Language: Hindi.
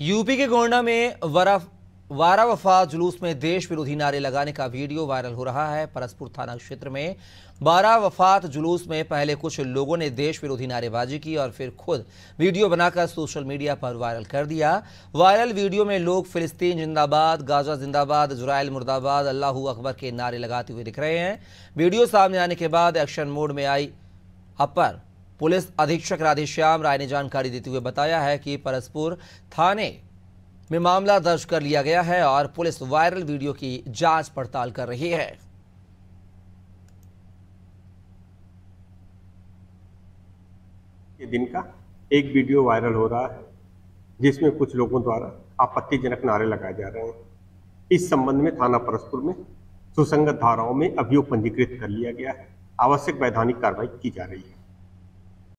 यूपी के गोंडा में वरा वारा वफा जुलूस में देश विरोधी नारे लगाने का वीडियो वायरल हो रहा है परसपुर थाना क्षेत्र में बारा वफात जुलूस में पहले कुछ लोगों ने देश विरोधी नारेबाजी की और फिर खुद वीडियो बनाकर सोशल मीडिया पर वायरल कर दिया वायरल वीडियो में लोग फिलिस्तीन जिंदाबाद गाजा जिंदाबाद इसराइल मुर्दाबाद अल्लाह अकबर के नारे लगाते हुए दिख रहे हैं वीडियो सामने आने के बाद एक्शन मोड में आई अपर पुलिस अधीक्षक राधेश्याम राय ने जानकारी देते हुए बताया है कि परसपुर थाने में मामला दर्ज कर लिया गया है और पुलिस वायरल वीडियो की जांच पड़ताल कर रही है दिन का एक वीडियो वायरल हो रहा है जिसमें कुछ लोगों द्वारा आपत्तिजनक नारे लगाए जा रहे हैं इस संबंध में थाना परसपुर में सुसंगत धाराओं में अभियोग पंजीकृत कर लिया गया है आवश्यक वैधानिक कार्रवाई की जा रही है